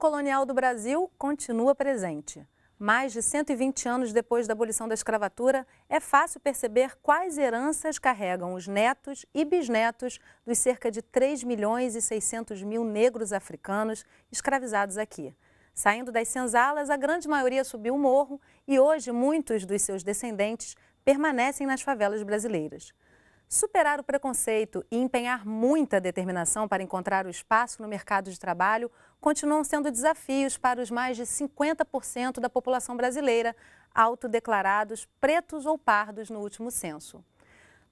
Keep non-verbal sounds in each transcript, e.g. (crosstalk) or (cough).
colonial do Brasil continua presente. Mais de 120 anos depois da abolição da escravatura, é fácil perceber quais heranças carregam os netos e bisnetos dos cerca de 3 milhões e 600 mil negros africanos escravizados aqui. Saindo das senzalas, a grande maioria subiu o morro e hoje muitos dos seus descendentes permanecem nas favelas brasileiras. Superar o preconceito e empenhar muita determinação para encontrar o espaço no mercado de trabalho continuam sendo desafios para os mais de 50% da população brasileira autodeclarados pretos ou pardos no último censo.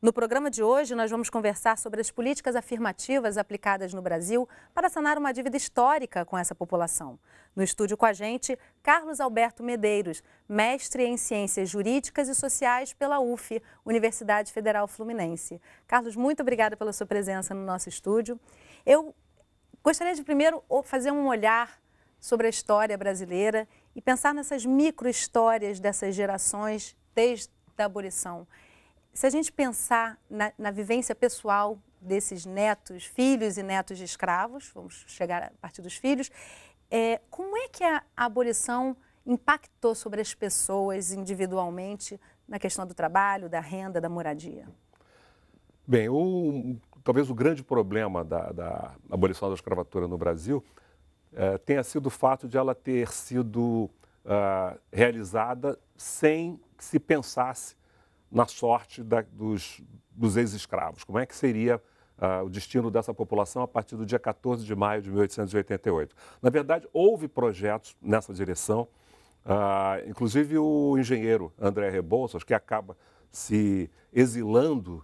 No programa de hoje, nós vamos conversar sobre as políticas afirmativas aplicadas no Brasil para sanar uma dívida histórica com essa população. No estúdio com a gente, Carlos Alberto Medeiros, mestre em Ciências Jurídicas e Sociais pela UF, Universidade Federal Fluminense. Carlos, muito obrigada pela sua presença no nosso estúdio. Eu Gostaria de primeiro fazer um olhar sobre a história brasileira e pensar nessas micro-histórias dessas gerações desde a abolição. Se a gente pensar na, na, vivência pessoal desses netos, filhos e netos de escravos, vamos chegar a partir dos filhos, é, como é que a, a abolição impactou sobre as pessoas individualmente na questão do trabalho, da renda, da moradia? Bem, o talvez o grande problema da, da abolição da escravatura no Brasil é, tenha sido o fato de ela ter sido é, realizada sem que se pensasse na sorte da, dos, dos ex-escravos. Como é que seria é, o destino dessa população a partir do dia 14 de maio de 1888? Na verdade, houve projetos nessa direção, inclusive o engenheiro André Rebouças, que acaba se exilando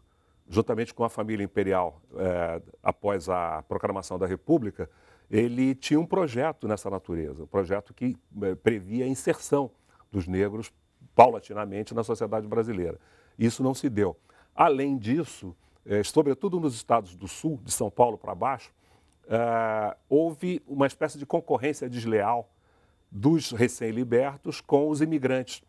juntamente com a família imperial, é, após a proclamação da República, ele tinha um projeto nessa natureza, um projeto que é, previa a inserção dos negros paulatinamente na sociedade brasileira. Isso não se deu. Além disso, é, sobretudo nos estados do sul, de São Paulo para baixo, é, houve uma espécie de concorrência desleal dos recém-libertos com os imigrantes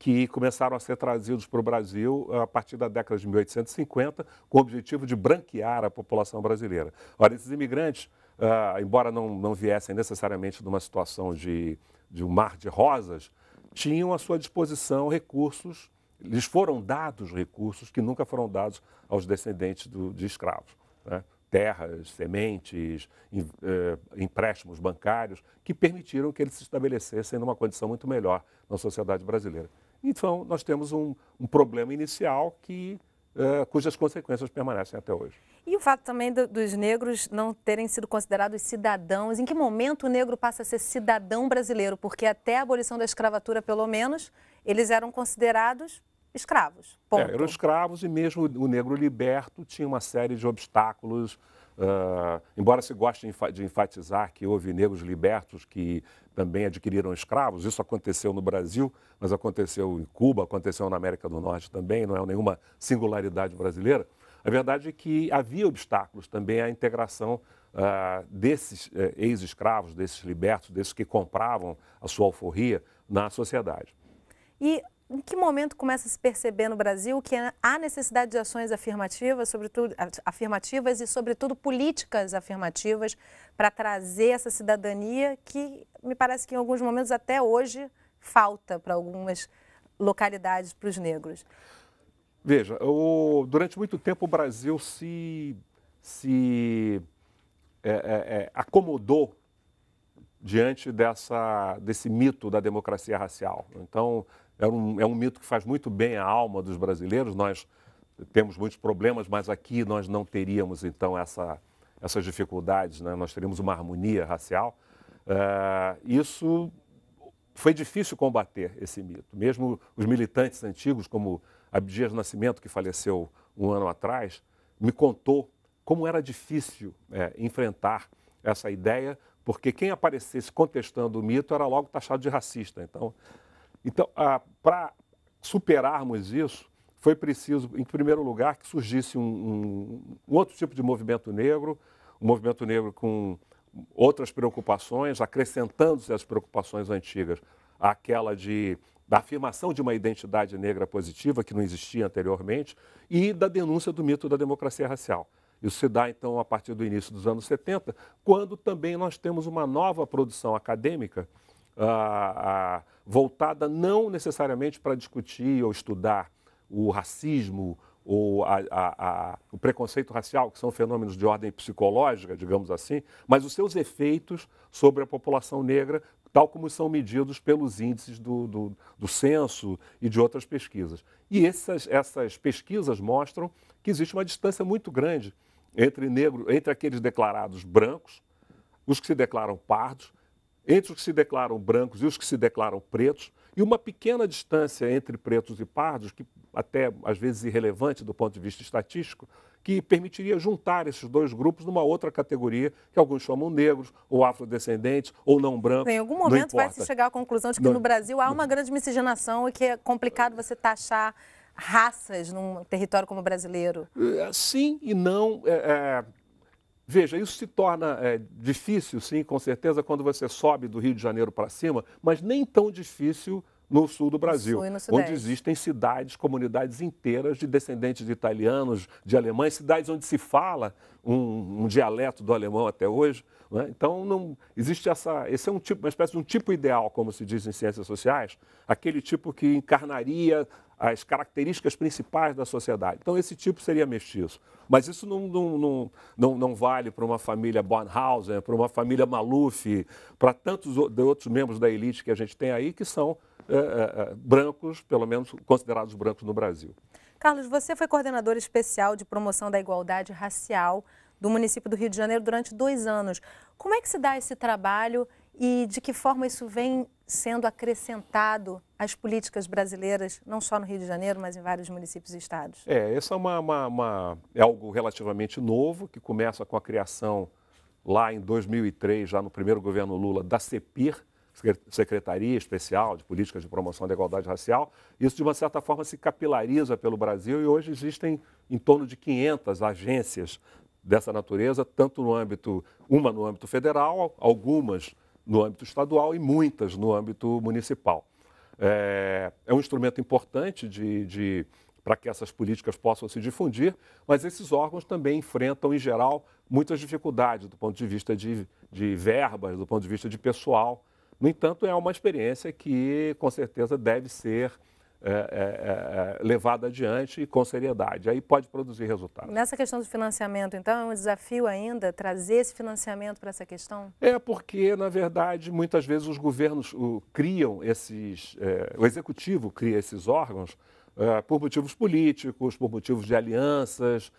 que começaram a ser trazidos para o Brasil ah, a partir da década de 1850, com o objetivo de branquear a população brasileira. Ora, esses imigrantes, uh, embora não, não viessem necessariamente de uma situação de, de um mar de rosas, tinham à sua disposição recursos, lhes foram dados recursos que nunca foram dados aos descendentes do, de escravos. Né? terras, sementes, em, eh, empréstimos bancários, que permitiram que eles se estabelecessem numa condição muito melhor na sociedade brasileira. Então, nós temos um, um problema inicial que, uh, cujas consequências permanecem até hoje. E o fato também do, dos negros não terem sido considerados cidadãos. Em que momento o negro passa a ser cidadão brasileiro? Porque até a abolição da escravatura, pelo menos, eles eram considerados escravos. É, eram escravos e mesmo o negro liberto tinha uma série de obstáculos ah, embora se goste de enfatizar que houve negros libertos que também adquiriram escravos, isso aconteceu no Brasil, mas aconteceu em Cuba, aconteceu na América do Norte também, não é nenhuma singularidade brasileira. A verdade é que havia obstáculos também à integração uh, desses uh, ex-escravos, desses libertos, desses que compravam a sua alforria na sociedade. E em que momento começa a se perceber no Brasil que há necessidade de ações afirmativas, sobretudo afirmativas e sobretudo políticas afirmativas para trazer essa cidadania que me parece que em alguns momentos até hoje falta para algumas localidades para os negros. Veja, o, durante muito tempo o Brasil se, se é, é, é acomodou diante dessa, desse mito da democracia racial. Então, é um, é um mito que faz muito bem à alma dos brasileiros. Nós temos muitos problemas, mas aqui nós não teríamos, então, essa, essas dificuldades, né? nós teríamos uma harmonia racial. Eh, isso foi difícil combater esse mito. Mesmo os militantes antigos, como Abdias Nascimento, que faleceu um ano atrás, me contou como era difícil é, enfrentar essa ideia porque quem aparecesse contestando o mito era logo taxado de racista. Então, então para superarmos isso, foi preciso, em primeiro lugar, que surgisse um, um, um, outro tipo de movimento negro, um movimento negro com outras preocupações, acrescentando-se às preocupações antigas, aquela de da afirmação de uma identidade negra positiva que não existia anteriormente e da denúncia do mito da democracia racial. Isso se dá, então, a partir do início dos anos 70, quando também nós temos uma nova produção acadêmica ah, ah, voltada não necessariamente para discutir ou estudar o racismo ou a, a, a, o preconceito racial, que são fenômenos de ordem psicológica, digamos assim, mas os seus efeitos sobre a população negra, tal como são medidos pelos índices do, do, do censo e de outras pesquisas. E essas, essas pesquisas mostram que existe uma distância muito grande entre negros entre aqueles declarados brancos, os que se declaram pardos, entre os que se declaram brancos e os que se declaram pretos, e uma pequena distância entre pretos e pardos, que até às vezes irrelevante do ponto de vista estatístico, que permitiria juntar esses dois grupos numa outra categoria que alguns chamam negros, ou afrodescendentes, ou não brancos. Em algum momento vai se chegar à conclusão de que não, no Brasil há uma grande miscigenação e que é complicado você taxar raças num território como o brasileiro? É, sim e não. É, é... Veja, isso se torna é, difícil, sim, com certeza, quando você sobe do Rio de Janeiro para cima, mas nem tão difícil no sul do Brasil, sul onde existem cidades, comunidades inteiras de descendentes de italianos, de alemães, cidades onde se fala um, um dialeto do alemão até hoje. Né? Então, não existe essa. Esse é um tipo, uma espécie de um tipo ideal, como se diz em ciências sociais, aquele tipo que encarnaria as características principais da sociedade. Então, esse tipo seria mestiço. Mas isso não, não, não, não, não vale para uma família Bonhauser, para uma família Maluf, para tantos outros membros da elite que a gente tem aí, que são é, é, é, brancos, pelo menos considerados brancos no Brasil. Carlos, você foi coordenador especial de promoção da igualdade racial do município do Rio de Janeiro durante dois anos. Como é que se dá esse trabalho e de que forma isso vem sendo acrescentado às políticas brasileiras, não só no Rio de Janeiro, mas em vários municípios e estados? É, isso é, uma, uma, uma, é algo relativamente novo, que começa com a criação lá em 2003, já no primeiro governo Lula, da CEPIR, Secretaria Especial de Políticas de Promoção da Igualdade Racial. Isso, de uma certa forma, se capilariza pelo Brasil e hoje existem em torno de 500 agências dessa natureza, tanto no âmbito, uma no âmbito federal, algumas no âmbito estadual e muitas no âmbito municipal. É, é um instrumento importante de, de para que essas políticas possam se difundir, mas esses órgãos também enfrentam, em geral, muitas dificuldades do ponto de vista de, de verbas, do ponto de vista de pessoal. No entanto, é uma experiência que, com certeza, deve ser é, é, é, é levada adiante e com seriedade. Aí pode produzir resultados. Nessa questão do financiamento, então, é um desafio ainda trazer esse financiamento para essa questão? É porque, na verdade, muitas vezes os governos o, criam esses. É, o executivo cria esses órgãos é, por motivos políticos, por motivos de alianças,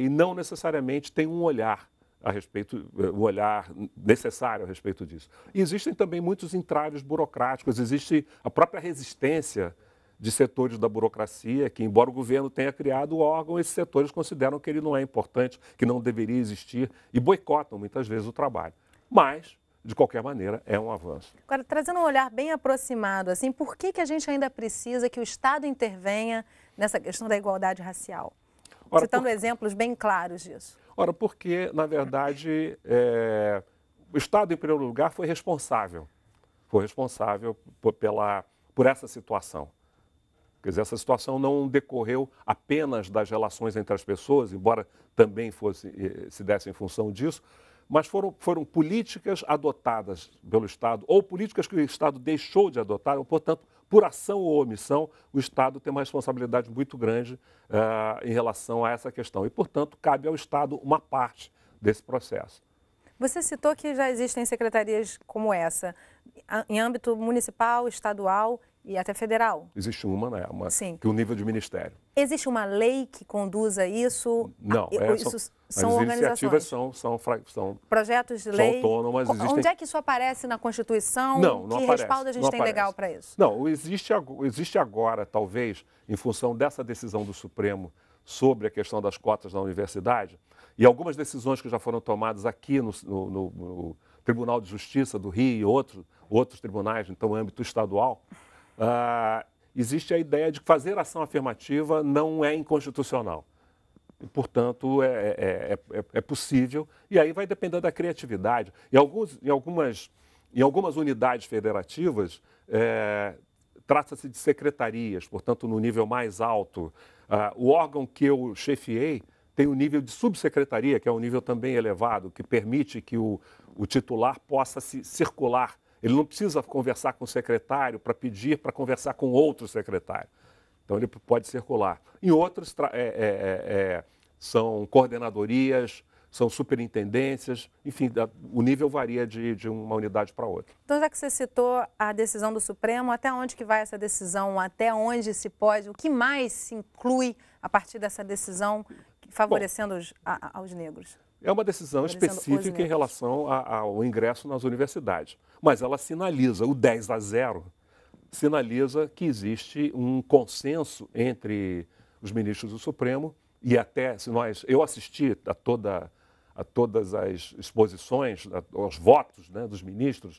e não necessariamente tem um olhar a respeito, o olhar necessário a respeito disso. E existem também muitos entraves burocráticos, existe a própria resistência de setores da burocracia que, embora o governo tenha criado o órgão, esses setores consideram que ele não é importante, que não deveria existir e boicotam muitas vezes o trabalho. Mas de qualquer maneira, é um avanço. Agora, trazendo um olhar bem aproximado, assim, por que, que a gente ainda precisa que o Estado intervenha nessa questão da igualdade racial? Ora, Citando por... exemplos bem claros disso. Ora, porque, na verdade, é... o Estado, em primeiro lugar, foi responsável. Foi responsável por, pela, por essa situação. Quer dizer, essa situação não decorreu apenas das relações entre as pessoas, embora também fosse, eh, se desse em função disso, mas foram, foram políticas adotadas pelo Estado, ou políticas que o Estado deixou de adotar, ou, portanto, por ação ou omissão, o Estado tem uma responsabilidade muito grande uh, em relação a essa questão. E, portanto, cabe ao Estado uma parte desse processo. Você citou que já existem secretarias como essa, em âmbito municipal, estadual e até federal. Existe uma, né? Uma, Sim. Que é o nível de ministério. Existe uma lei que conduza isso? Não, ah, a, é, isso são, são as iniciativas são, são, são projetos de lei. São autônomas. Onde é que isso aparece na Constituição? Não, não que aparece. Que respaldo a gente tem aparece. legal para isso? Não, existe, existe agora, talvez, em função dessa decisão do Supremo sobre a questão das cotas na universidade e algumas decisões que já foram tomadas aqui no, no, no Tribunal de Justiça do Rio e outro, outros tribunais, então, âmbito estadual ah, existe a ideia de que fazer ação afirmativa não é inconstitucional. E, portanto, é, é, é, é, possível. E aí vai depender da criatividade. Em, alguns, em, algumas, em algumas unidades federativas, trata-se de secretarias, portanto, no nível mais alto. Ah, o órgão que eu chefiei tem o um nível de subsecretaria, que é um nível também elevado, que permite que o, o titular possa se circular ele não precisa conversar com o secretário para pedir para conversar com outro secretário. Então, ele pode circular. Em outros, é, é, é, é, são coordenadorias, são superintendências, enfim, o nível varia de, de uma unidade para outra. Então, já que você citou a decisão do Supremo, até onde que vai essa decisão? Até onde se pode? O que mais se inclui a partir dessa decisão favorecendo Bom, os, a, aos negros? É uma decisão específica em relação a, ao ingresso nas universidades. Mas ela sinaliza, o 10 a 0 sinaliza que existe um consenso entre os ministros do Supremo e até se nós. Eu assisti a, toda, a todas as exposições, a, aos votos né, dos ministros,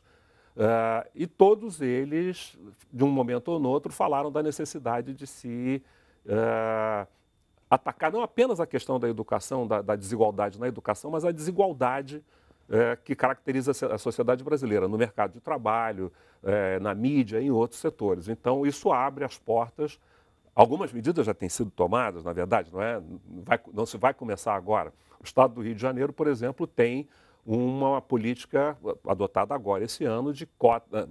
uh, e todos eles, de um momento ou no outro, falaram da necessidade de se. Uh, atacar não apenas a questão da educação, da, da desigualdade na educação, mas a desigualdade é, que caracteriza a sociedade brasileira, no mercado de trabalho, é, na mídia em outros setores. Então, isso abre as portas. Algumas medidas já têm sido tomadas, na verdade, não, é, vai, não se vai começar agora. O Estado do Rio de Janeiro, por exemplo, tem uma política adotada agora esse ano de cota,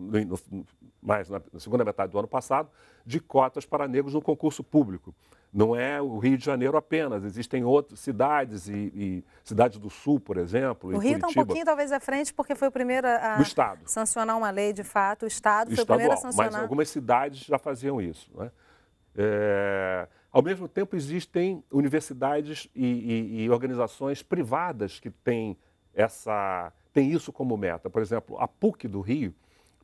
mais na, segunda metade do ano passado, de cotas para negros no concurso público. Não é o Rio de Janeiro apenas, existem outras cidades, e, e cidades do Sul, por exemplo. O Rio está um pouquinho talvez à frente, porque foi o primeiro a estado. sancionar uma lei de fato, o Estado foi Estadual, o primeiro a sancionar. Mas algumas cidades já faziam isso. Né? É... Ao mesmo tempo, existem universidades e, e, e organizações privadas que têm, essa, têm isso como meta. Por exemplo, a PUC do Rio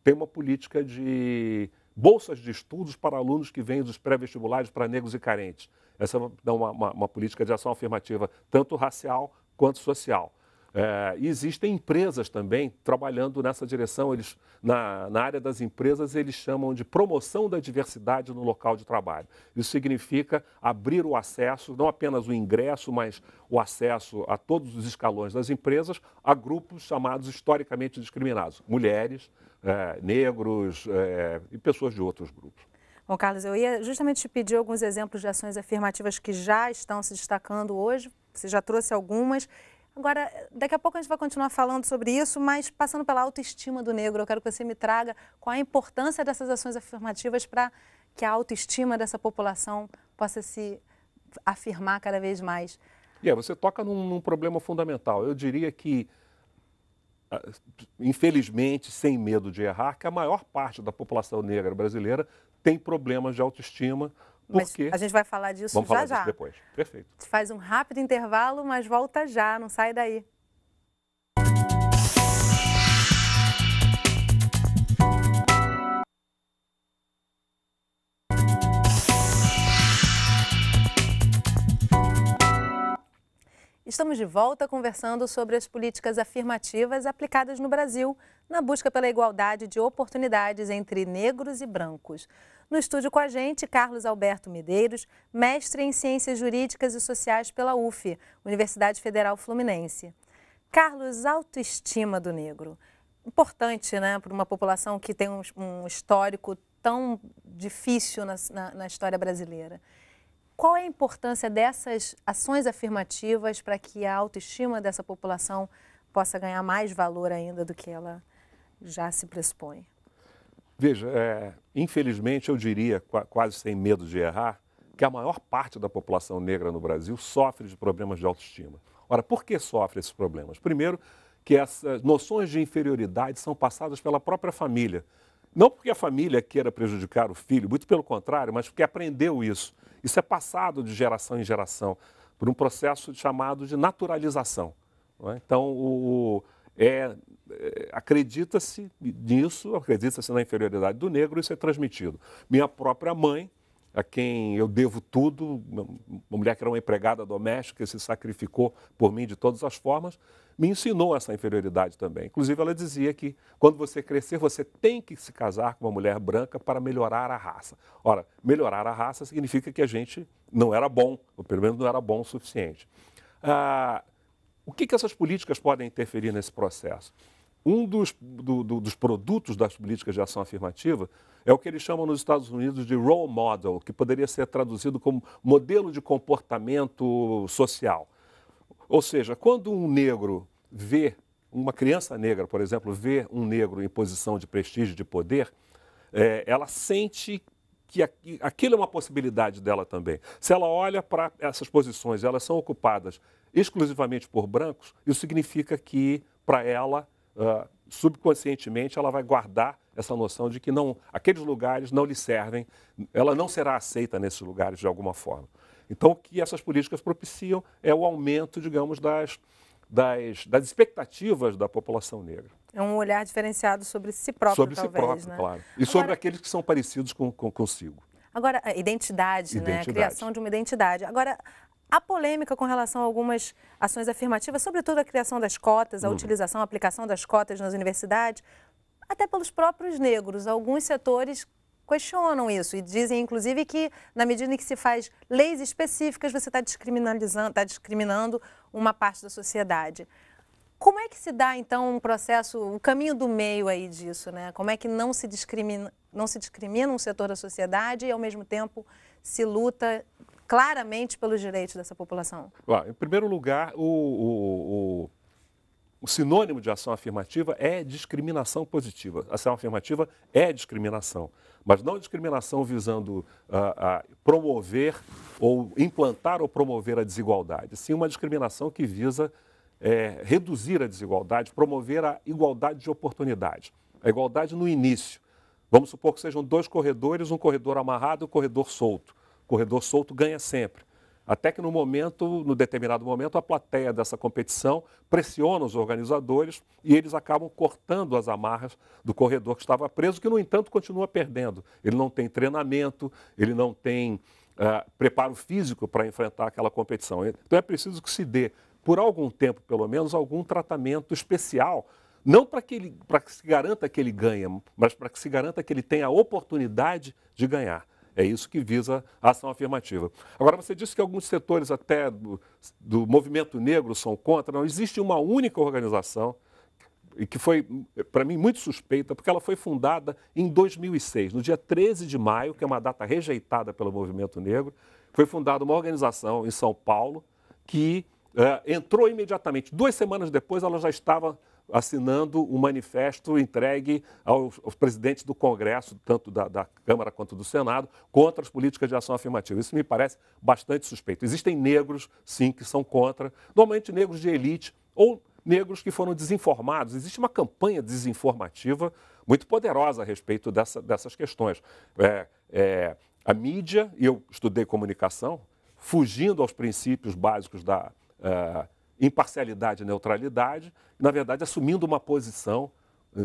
tem uma política de bolsas de estudos para alunos que vêm dos pré-vestibulares para negros e carentes. Essa é uma, uma, uma política de ação afirmativa, tanto racial quanto social. É, e existem empresas também trabalhando nessa direção. Eles, na, na área das empresas, eles chamam de promoção da diversidade no local de trabalho. Isso significa abrir o acesso, não apenas o ingresso, mas o acesso a todos os escalões das empresas, a grupos chamados historicamente discriminados: mulheres, é, negros é, e pessoas de outros grupos. Bom, Carlos, eu ia justamente te pedir alguns exemplos de ações afirmativas que já estão se destacando hoje. Você já trouxe algumas Agora, daqui a pouco a gente vai continuar falando sobre isso, mas passando pela autoestima do negro, eu quero que você me traga qual a importância dessas ações afirmativas para que a autoestima dessa população possa se afirmar cada vez mais. E yeah, você toca num, num, problema fundamental. Eu diria que, ah, infelizmente, sem medo de errar, que a maior parte da população negra brasileira tem problemas de autoestima, mas Porque... a gente vai falar disso Vamos já falar já. depois. Perfeito. Faz um rápido intervalo, mas volta já, não sai daí. Estamos de volta conversando sobre as políticas afirmativas aplicadas no Brasil na busca pela igualdade de oportunidades entre negros e brancos. No estúdio com a gente, Carlos Alberto Medeiros, mestre em Ciências Jurídicas e Sociais pela UF, Universidade Federal Fluminense. Carlos, autoestima do negro. Importante, né, para uma população que tem um, um histórico tão difícil na, na, na história brasileira. Qual é a importância dessas ações afirmativas para que a autoestima dessa população possa ganhar mais valor ainda do que ela já se pressupõe? Veja, é, infelizmente eu diria, quase sem medo de errar, que a maior parte da população negra no Brasil sofre de problemas de autoestima. Ora, por que sofre esses problemas? Primeiro, que essas noções de inferioridade são passadas pela própria família. Não porque a família queira prejudicar o filho, muito pelo contrário, mas porque aprendeu isso. Isso é passado de geração em geração por um processo chamado de naturalização. É? Então, o, é, é, acredita-se nisso, acredita-se na inferioridade do negro, isso é transmitido. Minha própria mãe a quem eu devo tudo, uma mulher que era uma empregada doméstica, se sacrificou por mim de todas as formas, me ensinou essa inferioridade também. Inclusive, ela dizia que quando você crescer, você tem que se casar com uma mulher branca para melhorar a raça. Ora, melhorar a raça significa que a gente não era bom, ou pelo menos não era bom o suficiente. Ah, o que, que essas políticas podem interferir nesse processo? Um dos, do, do, dos produtos das políticas de ação afirmativa é o que eles chamam nos Estados Unidos de role model, que poderia ser traduzido como modelo de comportamento social. Ou seja, quando um negro vê, uma criança negra, por exemplo, vê um negro em posição de prestígio, de poder, é, ela sente que aquilo é uma possibilidade dela também. Se ela olha para essas posições, elas são ocupadas exclusivamente por brancos, isso significa que, para ela, uh, subconscientemente, ela vai guardar essa noção de que não, aqueles lugares não lhe servem, ela não será aceita nesses lugares de alguma forma. Então, o que essas políticas propiciam é o aumento, digamos, das, das, das expectativas da população negra. É um olhar diferenciado sobre si próprio, Sobre talvez, si próprio, né? claro. E Agora... sobre aqueles que são parecidos com, com consigo. Agora, a identidade, identidade, né? A criação de uma identidade. Agora, a polêmica com relação a algumas ações afirmativas, sobretudo a criação das cotas, a uhum. utilização, a aplicação das cotas nas universidades até pelos próprios negros. Alguns setores questionam isso e dizem, inclusive, que na medida em que se faz leis específicas, você está descriminalizando, está discriminando uma parte da sociedade. Como é que se dá, então, um processo, o um caminho do meio aí disso, né? Como é que não se, discrimina, não se discrimina um setor da sociedade e, ao mesmo tempo, se luta claramente pelos direitos dessa população? Lá, em primeiro lugar, o, o, o o sinônimo de ação afirmativa é discriminação positiva. Ação afirmativa é discriminação, mas não discriminação visando ah, promover ou implantar ou promover a desigualdade, sim uma discriminação que visa é, reduzir a desigualdade, promover a igualdade de oportunidade. A igualdade no início. Vamos supor que sejam dois corredores, um corredor amarrado e um corredor solto. O corredor solto ganha sempre. Até que no momento, no determinado momento, a plateia dessa competição pressiona os organizadores e eles acabam cortando as amarras do corredor que estava preso, que no entanto continua perdendo. Ele não tem treinamento, ele não tem uh, preparo físico para enfrentar aquela competição. Então é preciso que se dê, por algum tempo pelo menos, algum tratamento especial não para que, para que se garanta que ele ganha, mas para que se garanta que ele tenha a oportunidade de ganhar. É isso que visa a ação afirmativa. Agora, você disse que alguns setores até do, do movimento negro são contra. Não existe uma única organização e que foi, para mim, muito suspeita, porque ela foi fundada em 2006, no dia 13 de maio, que é uma data rejeitada pelo movimento negro, foi fundada uma organização em São Paulo que é, entrou imediatamente. Duas semanas depois, ela já estava assinando um manifesto entregue aos, aos presidentes do Congresso, tanto da, da, Câmara quanto do Senado, contra as políticas de ação afirmativa. Isso me parece bastante suspeito. Existem negros, sim, que são contra, normalmente negros de elite ou negros que foram desinformados. Existe uma campanha desinformativa muito poderosa a respeito dessa, dessas questões. É, é, a mídia, e eu estudei comunicação, fugindo aos princípios básicos da. É, imparcialidade e neutralidade, na verdade assumindo uma posição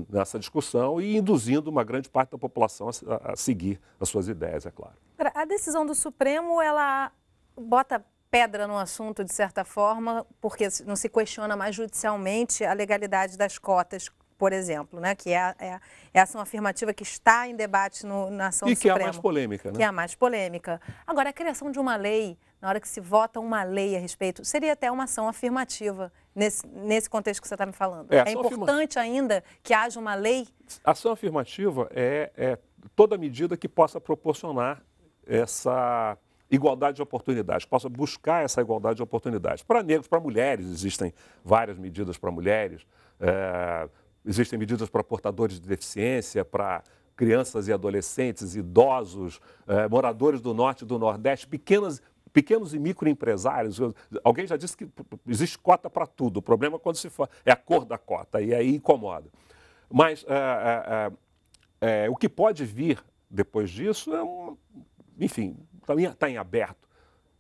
nessa discussão e induzindo uma grande parte da população a, a seguir as suas ideias, é claro. A decisão do Supremo, ela bota pedra no assunto, de certa forma, porque não se questiona mais judicialmente a legalidade das cotas por exemplo, né? que é a, é, é ação afirmativa que está em debate no, na ação e do Supremo. E que é a mais polêmica. Né? Que é a mais polêmica. Agora, a criação de uma lei, na hora que se vota uma lei a respeito, seria até uma ação afirmativa nesse, nesse contexto que você está me falando. É, é importante afirma... ainda que haja uma lei? Ação afirmativa é, é toda medida que possa proporcionar essa igualdade de oportunidades, possa buscar essa igualdade de oportunidades. Para negros, para mulheres, existem várias medidas para mulheres. É Existem medidas para portadores de deficiência, para crianças e adolescentes, idosos, eh, moradores do norte e do nordeste, pequenas, pequenos e microempresários. Alguém já disse que existe cota para tudo. O problema é quando se é a cor da cota, e aí incomoda. Mas é, é, é, o que pode vir depois disso é um. Enfim, está tá em aberto.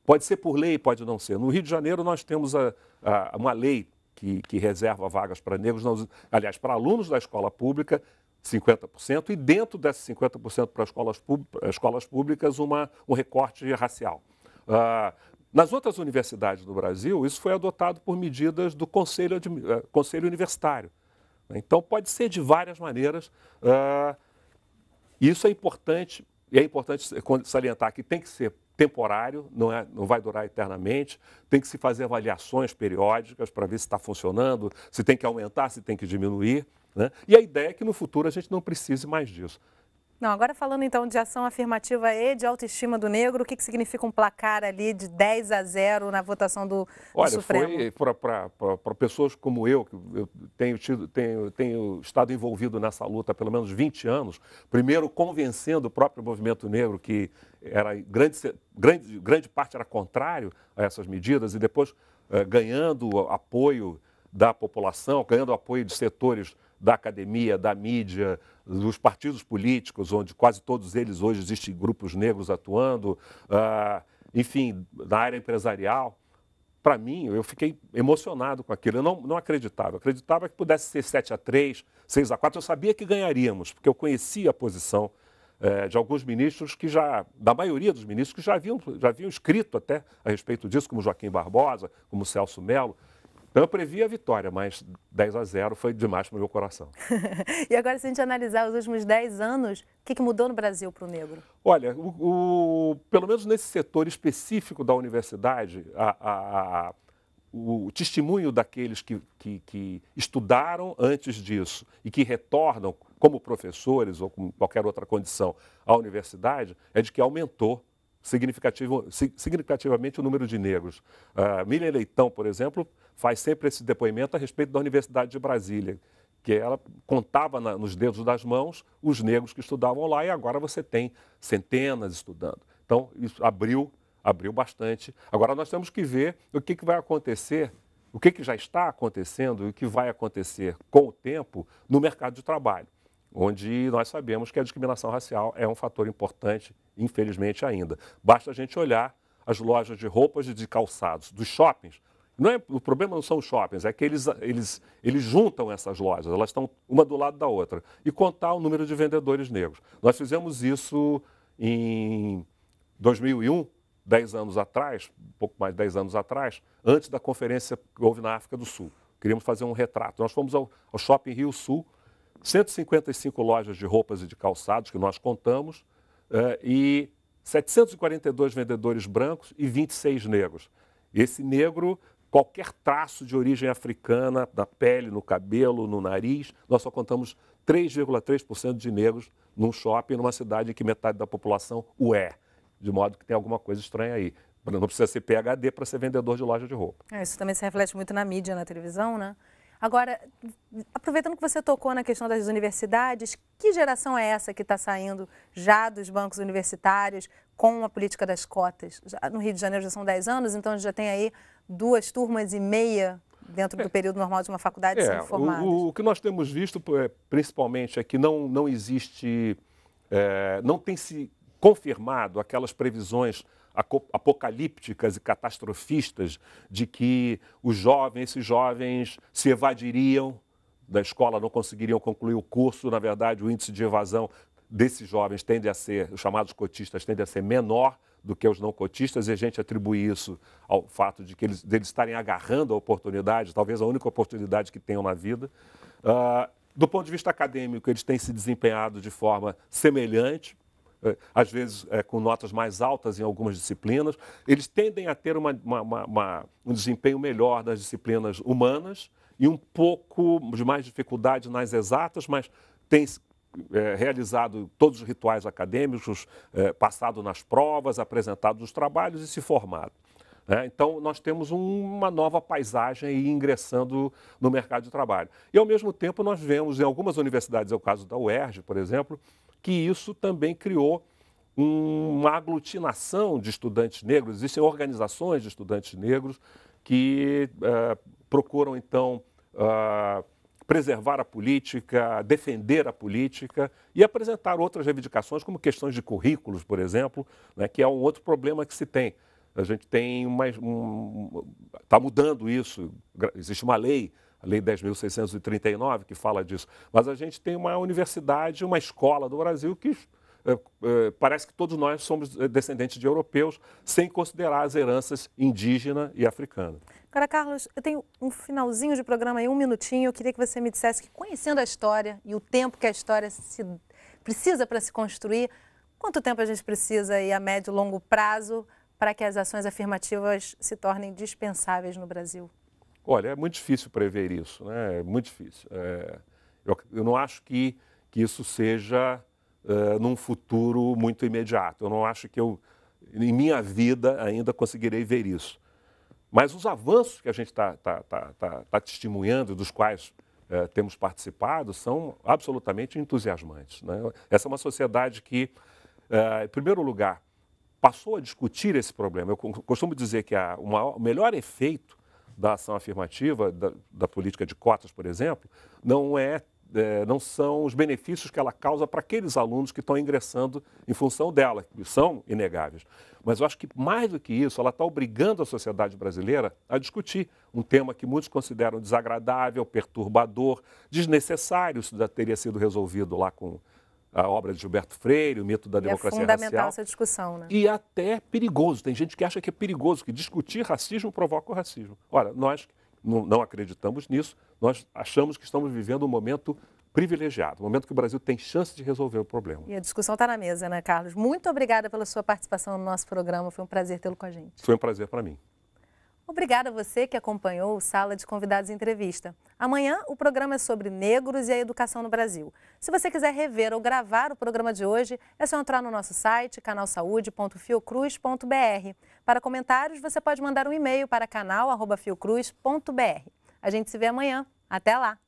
Pode ser por lei, pode não ser. No Rio de Janeiro, nós temos a, a, uma lei que, que reserva vagas para negros, aliás, para alunos da escola pública, 50%, e dentro desses 50% para escolas, escolas públicas, uma, um recorte racial. Ah, nas outras universidades do Brasil, isso foi adotado por medidas do Conselho, eh, Conselho Universitário. Então, pode ser de várias maneiras. Ah, isso é importante, e é importante salientar que tem que ser temporário, não, é, não vai durar eternamente. Tem que se fazer avaliações periódicas para ver se está funcionando, se tem que aumentar, se tem que diminuir. Né? E a ideia é que no futuro a gente não precise mais disso. Não, agora falando então de ação afirmativa e de autoestima do negro, o que, que significa um placar ali de 10 a 0 na votação do, Olha, Supremo? Olha, foi para pessoas como eu, que eu tenho, tido, tenho, tenho estado envolvido nessa luta há pelo menos 20 anos, primeiro convencendo o próprio movimento negro que era grande, grande, grande parte era contrário a essas medidas e depois eh, ganhando apoio da população, ganhando apoio de setores da academia, da mídia, dos partidos políticos, onde quase todos eles hoje existem grupos negros atuando, ah, enfim, da área empresarial. Para mim, eu fiquei emocionado com aquilo. Eu não, não acreditava. Eu acreditava que pudesse ser 7 a 3, 6 a 4. Eu sabia que ganharíamos, porque eu conhecia a posição é, de alguns ministros que já, da maioria dos ministros que já haviam, já haviam escrito até a respeito disso, como Joaquim Barbosa, como Celso Melo. Então eu previ a vitória, mas 10 a 0 foi demais para o meu coração. (laughs) e agora, se a gente analisar os últimos 10 anos, o que, que mudou no Brasil para o negro? Olha, o, o, pelo menos nesse setor específico da universidade, a, a, o testemunho daqueles que, que, que estudaram antes disso e que retornam como professores ou com qualquer outra condição à universidade, é de que aumentou significativamente o número de negros. Uh, Miriam Leitão, por exemplo, faz sempre esse depoimento a respeito da Universidade de Brasília, que ela contava na, nos dedos das mãos os negros que estudavam lá e agora você tem centenas estudando. Então, isso abriu, abriu bastante. Agora nós temos que ver o que, que vai acontecer, o que, que já está acontecendo e o que vai acontecer com o tempo no mercado de trabalho onde nós sabemos que a discriminação racial é um fator importante, infelizmente ainda. Basta a gente olhar as lojas de roupas e de calçados, dos shoppings. Não é, o problema não são os shoppings, é que eles, eles, eles juntam essas lojas, elas estão uma do lado da outra, e contar o número de vendedores negros. Nós fizemos isso em 2001, 10 anos atrás, um pouco mais de 10 anos atrás, antes da conferência que houve na África do Sul. Queríamos fazer um retrato. Nós fomos ao, ao Shopping Rio Sul 155 lojas de roupas e de calçados que nós contamos eh, e 742 vendedores brancos e 26 negros. Esse negro, qualquer traço de origem africana, na pele, no cabelo, no nariz, nós só contamos 3,3% de negros num shopping, numa cidade em que metade da população o é. De modo que tem alguma coisa estranha aí. Não precisa ser PHD para ser vendedor de loja de roupa. É, isso também se reflete muito na mídia, na televisão, né? Agora, aproveitando que você tocou na questão das universidades, que geração é essa que está saindo já dos bancos universitários com a política das cotas? Já no Rio de Janeiro já são 10 anos, então já tem aí duas turmas e meia dentro do é. período normal de uma faculdade é, sendo formadas. O, o, que nós temos visto, é, principalmente, é que não, não existe, é, não tem se confirmado aquelas previsões apocalípticas e catastrofistas de que os jovens, esses jovens se evadiriam da escola, não conseguiriam concluir o curso, na verdade o índice de evasão desses jovens tende a ser, os chamados cotistas tende a ser menor do que os não cotistas, e a gente atribui isso ao fato de que eles estarem agarrando a oportunidade, talvez a única oportunidade que tenham na vida. Uh, do ponto de vista acadêmico, eles têm se desempenhado de forma semelhante, eh, às vezes é, com notas mais altas em algumas disciplinas. Eles tendem a ter uma, uma, uma, um desempenho melhor nas disciplinas humanas e um pouco de mais dificuldade nas exatas, mas tem é, realizado todos os rituais acadêmicos, é, passado nas provas, apresentado os trabalhos e se formado. Né? Então, nós temos uma nova paisagem aí ingressando no mercado de trabalho. E, ao mesmo tempo, nós vemos em algumas universidades, é o caso da UERJ, por exemplo, que isso também criou uma aglutinação de estudantes negros. Existem organizações de estudantes negros que eh, procuram, então, ah, preservar a política, defender a política e apresentar outras reivindicações, como questões de currículos, por exemplo, né, que é um outro problema que se tem a gente tem uma. Está um, tá mudando isso. Existe uma lei, a Lei 10.639, que fala disso. Mas a gente tem uma universidade, uma escola do Brasil que é, é, parece que todos nós somos é, descendentes de europeus, sem considerar as heranças indígena e africana. Cara, Carlos, eu tenho um finalzinho de programa aí, um minutinho. Eu queria que você me dissesse que, conhecendo a história e o tempo que a história se precisa para se construir, quanto tempo a gente precisa aí a médio e longo prazo para que as ações afirmativas se tornem dispensáveis no Brasil? Olha, é muito difícil prever isso, né? É muito difícil. É, eu, eu, não acho que, que isso seja é, num futuro muito imediato. Eu não acho que eu, em minha vida, ainda conseguirei ver isso. Mas os avanços que a gente está tá, tá, tá, tá, testemunhando, dos quais é, temos participado, são absolutamente entusiasmantes. Né? Essa é uma sociedade que, é, em primeiro lugar, passou a discutir esse problema. Eu costumo dizer que a, o, maior, o melhor efeito da ação afirmativa, da, da, política de cotas, por exemplo, não, é, é, não são os benefícios que ela causa para aqueles alunos que estão ingressando em função dela, que são inegáveis. Mas eu acho que mais do que isso, ela está obrigando a sociedade brasileira a discutir um tema que muitos consideram desagradável, perturbador, desnecessário, isso já teria sido resolvido lá com a obra de Gilberto Freire, o mito da e é democracia é fundamental racial. essa discussão, né? E até é perigoso. Tem gente que acha que é perigoso, que discutir racismo provoca o racismo. Olha, nós não acreditamos nisso, nós achamos que estamos vivendo um momento privilegiado, um momento que o Brasil tem chance de resolver o problema. E a discussão está na mesa, né, Carlos? Muito obrigada pela sua participação no nosso programa, foi um prazer tê-lo com a gente. Foi um prazer para mim. Obrigada a você que acompanhou o Sala de Convidados Entrevista. Amanhã o programa é sobre negros e a educação no Brasil. Se você quiser rever ou gravar o programa de hoje, é só entrar no nosso site canalsaude.fiocruz.br. Para comentários, você pode mandar um e-mail para canal.fiocruz.br. A gente se vê amanhã. Até lá!